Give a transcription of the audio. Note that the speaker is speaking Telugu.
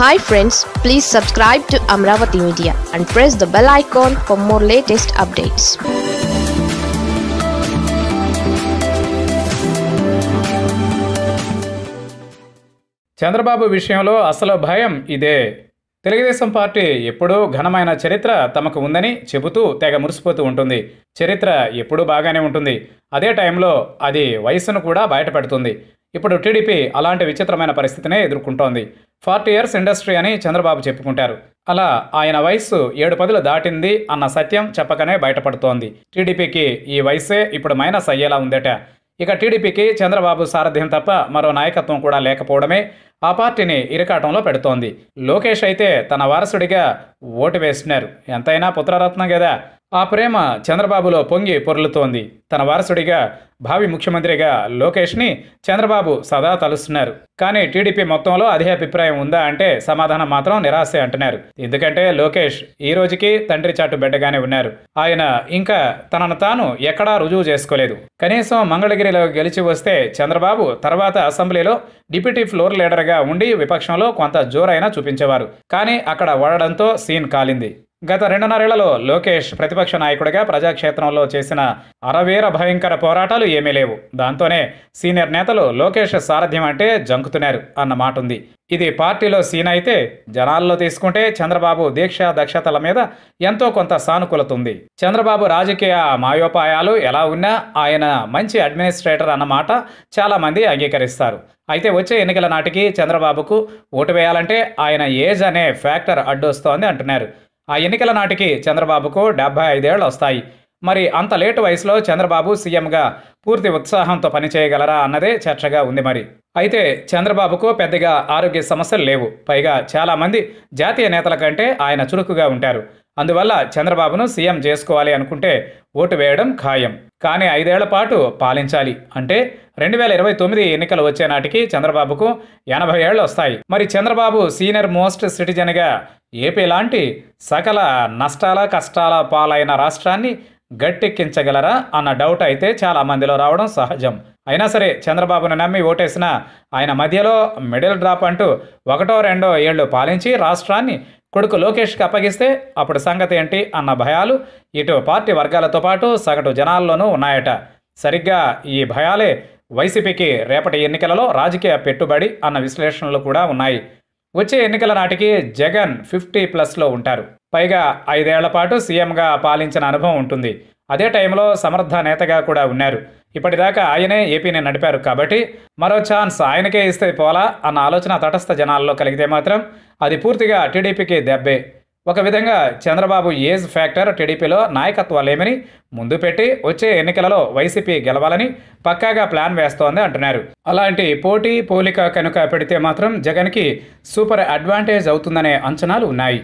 hi friends please subscribe to Amaravati media and press the bell icon for more latest updates Chandrababu విషయంలో అసలు భయం ఇదే తెలుగుదేశం పార్టీ ఎప్పుడూ ఘనమైన చరిత్ర తమకు ఉందని చెబుతూ తెగ మురిసిపోతూ ఉంటుంది చరిత్ర ఎప్పుడూ బాగానే ఉంటుంది అదే టైంలో అది వయసును కూడా బయటపెడుతుంది ఇప్పుడు టీడీపీ అలాంటి విచిత్రమైన పరిస్థితినే ఎదుర్కొంటోంది ఫార్టీ ఇయర్స్ ఇండస్ట్రీ అని చంద్రబాబు చెప్పుకుంటారు అలా ఆయన వయస్సు ఏడు పదులు దాటింది అన్న సత్యం చెప్పకనే బయటపడుతోంది టీడీపీకి ఈ వయసే ఇప్పుడు మైనస్ అయ్యేలా ఉందట ఇక టీడీపీకి చంద్రబాబు సారథ్యం తప్ప మరో నాయకత్వం కూడా లేకపోవడమే ఆ పార్టీని ఇరకాటంలో పెడుతోంది లోకేష్ అయితే తన వారసుడిగా ఓటు వేస్తున్నారు ఎంతైనా పుత్రరత్నం కదా ఆ ప్రేమ చంద్రబాబులో పొంగి పొర్లుతోంది తన వారసుడిగా భావి ముఖ్యమంత్రిగా లోకేష్ని చంద్రబాబు సదా తలుస్తున్నారు కానీ టీడీపీ మొత్తంలో అదే అభిప్రాయం ఉందా అంటే సమాధానం మాత్రం నిరాశే అంటున్నారు ఎందుకంటే లోకేష్ ఈ రోజుకి తండ్రి చాటు బిడ్డగానే ఉన్నారు ఆయన ఇంకా తనను తాను ఎక్కడా రుజువు చేసుకోలేదు కనీసం మంగళగిరిలో గెలిచి వస్తే చంద్రబాబు తర్వాత అసెంబ్లీలో డిప్యూటీ ఫ్లోర్ లీడర్గా ఉండి విపక్షంలో కొంత జోరైనా చూపించేవారు కానీ అక్కడ ఓడడంతో సీన్ కాలింది గత రెండున్నరేళ్లలో లోకేష్ ప్రతిపక్ష నాయకుడిగా ప్రజాక్షేత్రంలో చేసిన అరవేర భయంకర పోరాటాలు ఏమీ లేవు దాంతోనే సీనియర్ నేతలు లోకేష్ సారథ్యం అంటే జంకుతున్నారు అన్న మాట ఉంది ఇది పార్టీలో సీన్ అయితే జనాల్లో తీసుకుంటే చంద్రబాబు దీక్ష దక్షతల మీద ఎంతో కొంత సానుకూలత ఉంది చంద్రబాబు రాజకీయ మాయోపాయాలు ఎలా ఉన్నా ఆయన మంచి అడ్మినిస్ట్రేటర్ అన్నమాట చాలామంది అంగీకరిస్తారు అయితే వచ్చే ఎన్నికల నాటికి చంద్రబాబుకు ఓటు వేయాలంటే ఆయన ఏజ్ అనే ఫ్యాక్టర్ అడ్డొస్తోంది అంటున్నారు ఆ ఎన్నికల నాటికి చంద్రబాబుకు డెబ్బై ఐదేళ్లు వస్తాయి మరి అంత లేటు వయసులో చంద్రబాబు సీఎంగా పూర్తి ఉత్సాహంతో పనిచేయగలరా అన్నదే చర్చగా ఉంది మరి అయితే చంద్రబాబుకు పెద్దగా ఆరోగ్య సమస్యలు లేవు పైగా చాలామంది జాతీయ నేతల కంటే ఆయన చురుకుగా ఉంటారు అందువల్ల చంద్రబాబును సీఎం చేసుకోవాలి అనుకుంటే ఓటు వేయడం ఖాయం కానీ ఐదేళ్ల పాటు పాలించాలి అంటే రెండు వేల ఇరవై తొమ్మిది ఎన్నికలు వచ్చే నాటికి చంద్రబాబుకు ఎనభై ఏళ్ళు వస్తాయి మరి చంద్రబాబు సీనియర్ మోస్ట్ సిటిజన్గా ఏపీ లాంటి సకల నష్టాల కష్టాల పాలైన రాష్ట్రాన్ని గట్టెక్కించగలరా అన్న డౌట్ అయితే చాలా మందిలో రావడం సహజం అయినా సరే చంద్రబాబును నమ్మి ఓటేసిన ఆయన మధ్యలో మిడిల్ డ్రాప్ అంటూ ఒకటో రెండో ఏళ్ళు పాలించి రాష్ట్రాన్ని కొడుకు లోకేష్కి అప్పగిస్తే అప్పుడు సంగతి ఏంటి అన్న భయాలు ఇటు పార్టీ వర్గాలతో పాటు సగటు జనాల్లోనూ ఉన్నాయట సరిగ్గా ఈ భయాలే వైసీపీకి రేపటి ఎన్నికలలో రాజకీయ పెట్టుబడి అన్న విశ్లేషణలు కూడా ఉన్నాయి వచ్చే ఎన్నికల నాటికి జగన్ ఫిఫ్టీ ప్లస్లో ఉంటారు పైగా ఐదేళ్ల పాటు సీఎంగా పాలించిన అనుభవం ఉంటుంది అదే టైంలో సమర్థ నేతగా కూడా ఉన్నారు ఇప్పటిదాకా ఆయనే ఏపీని నడిపారు కాబట్టి మరో ఛాన్స్ ఆయనకే ఇస్తే పోలా అన్న ఆలోచన తటస్థ జనాల్లో కలిగితే మాత్రం అది పూర్తిగా టీడీపీకి దెబ్బే ఒక విధంగా చంద్రబాబు ఏజ్ ఫ్యాక్టర్ టీడీపీలో నాయకత్వాలేమని ముందు పెట్టి వచ్చే ఎన్నికలలో వైసీపీ గెలవాలని పక్కాగా ప్లాన్ వేస్తోంది అంటున్నారు అలాంటి పోటీ పోలిక కనుక పెడితే మాత్రం జగన్కి సూపర్ అడ్వాంటేజ్ అవుతుందనే అంచనాలు ఉన్నాయి